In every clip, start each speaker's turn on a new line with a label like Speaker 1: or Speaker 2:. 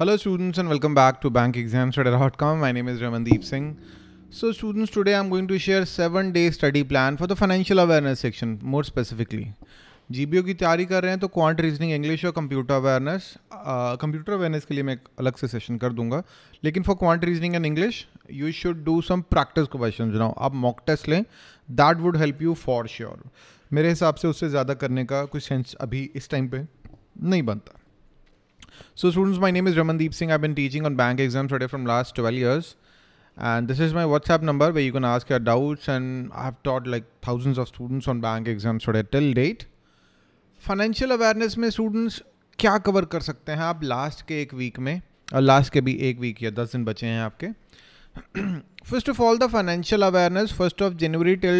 Speaker 1: Hello students and welcome back to bankexamstudy.com. My name is Ramandeep Singh. So students, today I'm going to share 7 day study plan for the financial awareness section more specifically. जीबीओ की तैयारी कर रहे हैं तो quant reasoning English और computer awareness computer awareness के लिए मैं अलग से सेशन कर दूंगा लेकिन for quant reasoning and English you should do some practice question now आप मॉक टेस्ट लें that would help you for sure मेरे हिसाब से उससे ज़्यादा करने का कोई सेंस अभी इस टाइम पे नहीं बनता So students, my name is Ramandeep Singh. I've been teaching on bank exams today from last 12 years. And this is my WhatsApp number where you can ask your doubts. And I've taught like thousands of students on bank exams today till date. Financial awareness में students क्या cover कर सकते हैं आप last के एक week में और लास्ट के भी एक वीक या दस दिन बचे हैं आपके first of all the financial awareness first of January till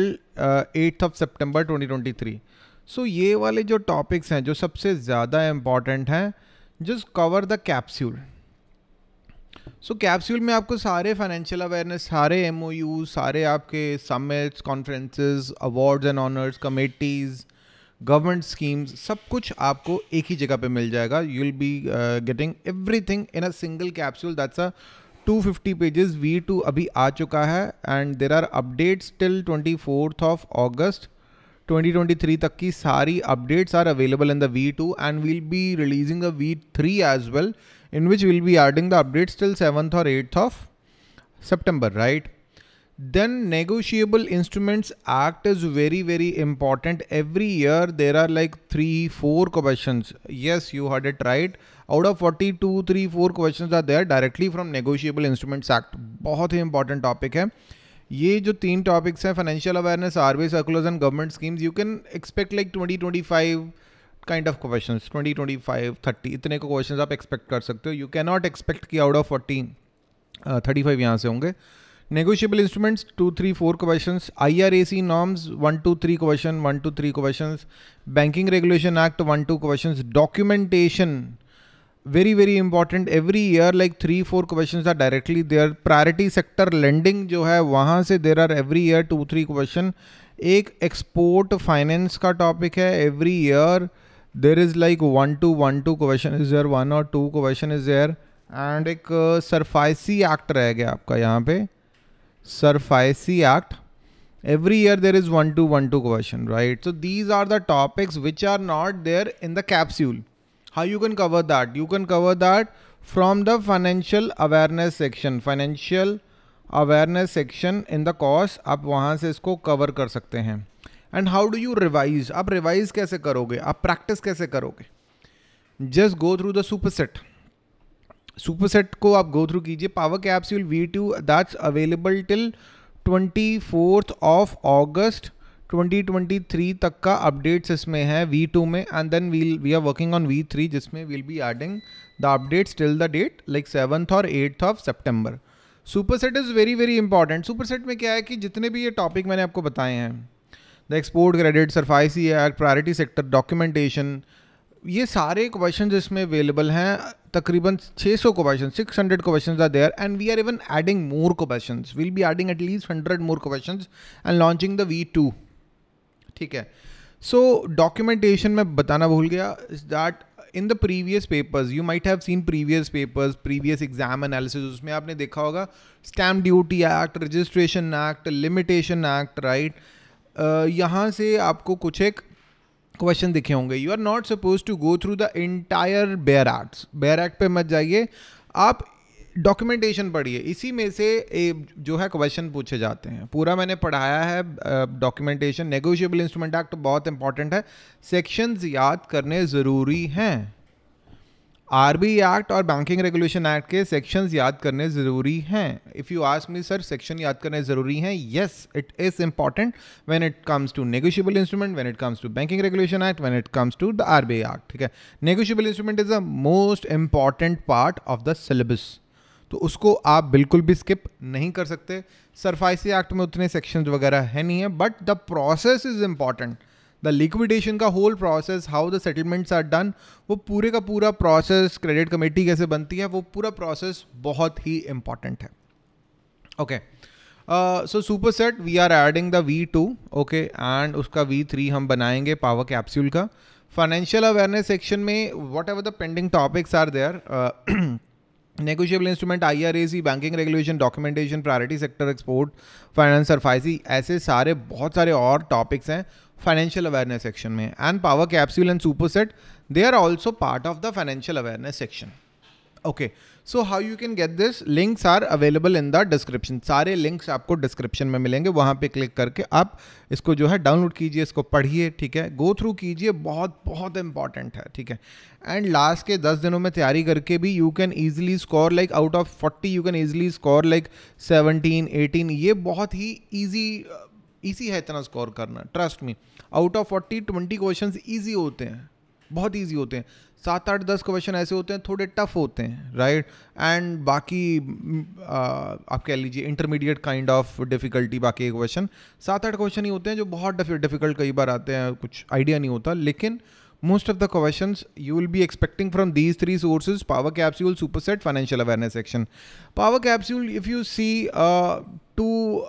Speaker 1: eighth of September 2023 so so, ये वाले जो टॉपिक्स हैं जो सबसे ज़्यादा इम्पॉर्टेंट हैं just cover the capsule so capsule में आपको सारे फाइनेंशियल अवेयरनेस सारे एम सारे आपके summits conferences awards and honours committees government schemes सब कुछ आपको एक ही जगह पे मिल जाएगा you will be getting everything in a single capsule that's a 250 pages V two अभी आ चुका है and there are updates till twenty fourth of August 2023 तक की सारी updates are available in the V two and we'll be releasing the V three as well in which will be adding the updates till seventh और eighth of September right then negotiable instruments act is very very important every year there are like three four question yes you had it right out of forty two three four question are there directly from negotiable instruments act बहुत ही important topic है ये जो तीन topics हैं financial awareness R B circulars and government schemes you can expect like twenty twenty five kind of question twenty twenty five thirty इतने को question आप एक्सपेक्ट कर सकते हो यू कैन नॉट एक्सपेक्ट कि out of forty thirty five यहाँ से होंगे negotiable instruments two three four question I R A C norms one two three question one two three question banking regulation act one two question documentation very very important every year like three four question are directly there priority sector lending जो है वहाँ से there are every year two three question एक export finance का topic है every year there is like one two one two question is there one और two question is there and एक SARFAESI uh, act रह गया आपका यहाँ पे SARFAESI act every year there is one two one two question right so these are the topics which are not there in the capsule how you can cover that you can cover that from the financial awareness section financial awareness section in the course आप वहाँ से इसको कवर कर सकते हैं and how do you revise आप revise कैसे करोगे आप प्रैक्टिस कैसे करोगे just go through the superset superset को आप गो थ्रू कीजिए power caps will V two that's available till twenty fourth of August 2023 तक का अपडेट्स इसमें है V2 में and then we'll we are working on V3 जिसमें we'll be adding the updates till the date like seventh और eighth of September super set is very very important super set में क्या है कि जितने भी ये टॉपिक मैंने आपको बताए हैं the export credit SARFAESI act priority sector documentation ये सारे क्वेश्चन इसमें अवेलेबल हैं तकरीबन 600 question six hundred question are there and we are even adding more question will be adding at least more question and launching the V two ठीक है so so, documentation में बताना भूल गया is that in the previous papers you might have seen previous papers previous exam analysis उसमें आपने देखा होगा stamp duty act registration act limitation act right यहाँ से आपको कुछ एक क्वेश्चन दिखे होंगे you are not suppose to go through the entire bare act bare act पर मत जाइए आप डॉक्यूमेंटेशन पढ़िए इसी में से जो है क्वेश्चन पूछे जाते हैं पूरा मैंने पढ़ाया है डॉक्यूमेंटेशन नेगोशिएबल इंस्ट्रूमेंट एक्ट बहुत इंपॉर्टेंट है सेक्शंस याद करने ज़रूरी हैं आरबी एक्ट और बैंकिंग रेगुलेशन एक्ट के सेक्शंस याद करने ज़रूरी हैं if you ask me sir section याद करने ज़रूरी हैं yes it is important when it comes to negotiable instrument when it comes to banking regulation act when it comes to the RBI act ठीक है negotiable instrument is the most important part of the syllabus तो उसको आप बिल्कुल भी skip नहीं कर सकते सरफाइसी एक्ट में उतने सेक्शंस वगैरह है नहीं है but the process is important the liquidation का whole process how the settlements are done वो पूरे का पूरा प्रोसेस क्रेडिट कमेटी कैसे बनती है वो पूरा प्रोसेस बहुत ही इम्पॉर्टेंट है okay so super set we are adding the V two okay and उसका वी थ्री हम बनाएंगे पावर कैप्सूल का फाइनेंशियल अवेयरनेस सेक्शन में whatever the pending topics are there negotiable instrument I R AC banking regulation documentation priority sector export finance SARFAESI ऐसे सारे बहुत सारे और टॉपिक्स हैं फाइनेंशियल अवेयरनेस सेक्शन में and power capsule and super set they are also part of the financial awareness section okay so how you can get this links are available in the description सारे links आपको description में मिलेंगे वहाँ पे click करके आप इसको जो है डाउनलोड कीजिए इसको पढ़िए ठीक है गो थ्रू कीजिए बहुत बहुत इंपॉर्टेंट है ठीक है एंड लास्ट के दस दिनों में तैयारी करके भी you can easily score like out of forty you can easily score like seventeen eighteen ये बहुत ही ईजी ईजी है इतना स्कोर करना trust me out of forty twenty question easy होते हैं बहुत ईजी होते हैं सात आठ दस क्वेश्चन ऐसे होते हैं थोड़े टफ होते हैं राइट एंड बाकी आप कह लीजिए इंटरमीडिएट काइंड ऑफ डिफिकल्टी बाकी क्वेश्चन सात आठ क्वेश्चन ही होते हैं जो बहुत डिफिकल्ट कई बार आते हैं कुछ आइडिया नहीं होता लेकिन most of the question you will be expecting from these three sources power capsule super set financial awareness section power capsule if you see two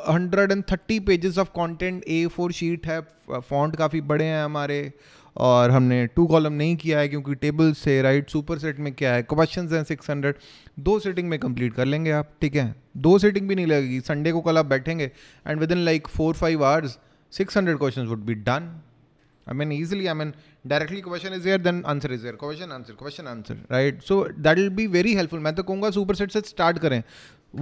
Speaker 1: hundred and thirty pages of content A four sheet है font काफ़ी बड़े हैं हमारे और हमने two column नहीं किया है क्योंकि टेबल से राइट सुपर सेट में क्या है क्वेश्चन हैं सिक्स हंड्रेड दो सेटिंग में कंप्लीट कर लेंगे आप ठीक है दो सेटिंग भी नहीं लगेगी संडे को कल आप बैठेंगे and within like four five hours six hundred question would be done I mean easily I mean directly question is here then answer is here question answer question answer right so that will be very helpful मैं तो कहूँगा super set से start करें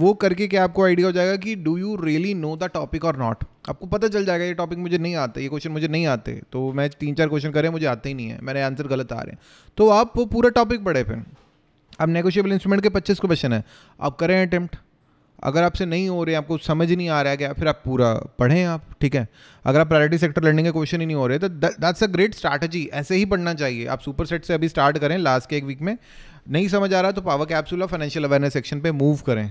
Speaker 1: वो करके क्या आपको idea हो जाएगा कि do you really know the topic और नॉट आपको पता चल जाएगा ये टॉपिक मुझे नहीं आता ये क्वेश्चन मुझे नहीं आते तो मैं तीन चार क्वेश्चन करें मुझे आते ही नहीं है मेरे आंसर गलत आ रहे हैं तो आप वो पूरा टॉपिक पढ़े फिर अब नेगोशियबल इंस्ट्रूमेंट के पच्चीस क्वेश्चन है आप करें अटैम्प्ट अगर आपसे नहीं हो रहे आपको समझ नहीं आ रहा है क्या फिर आप पूरा पढ़ें आप ठीक है अगर आप प्रायोरिटी सेक्टर लर्निंग के क्वेश्चन ही नहीं हो रहे तो दैट्स अ ग्रेट स्ट्रैटेजी ऐसे ही पढ़ना चाहिए आप सुपर सेट से अभी स्टार्ट करें लास्ट के एक वीक में नहीं समझ आ रहा तो power capsule financial awareness section पे मूव करें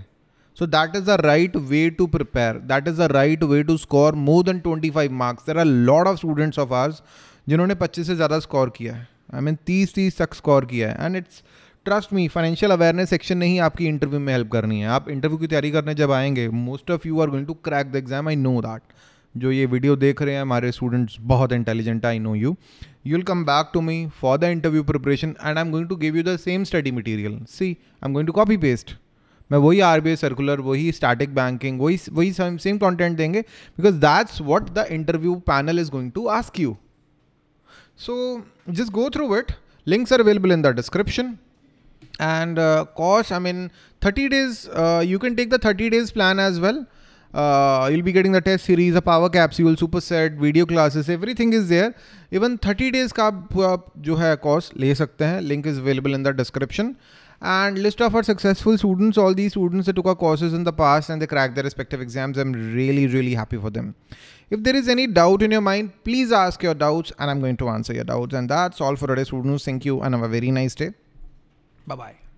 Speaker 1: So that is the right way to prepare. That is the right way to score more than 25 marks. There are a lot of students of ours जिन्होंने 25 से ज़्यादा score किया है I mean 30 30 तक score किया है and it's trust me financial awareness section नहीं आपकी इंटरव्यू में हेल्प करनी है आप इंटरव्यू की तैयारी करने जब आएंगे most of you are going to crack the exam I know that जो ये वीडियो देख रहे हैं हमारे स्टूडेंट्स बहुत intelligent I know you you will come back to me for the interview preparation and I am going to give you the same study material see I am going to copy paste मैं वही R B circular वही static banking वही वही same content देंगे because that's what the interview panel is going to ask you so just go through it links are available in the description and cos I mean thirty days you can take the thirty days plan as well you'll be getting the test series a power capsule super set video classes every thing is there even thirty days का आप जो है cos ले सकते हैं link is available in the description and list of our successful students all these students that took our courses in the past and they cracked their respective exams i'm really really happy for them if there is any doubt in your mind please ask your doubts and i'm going to answer your doubts and that's all for today students thank you and have a very nice day bye bye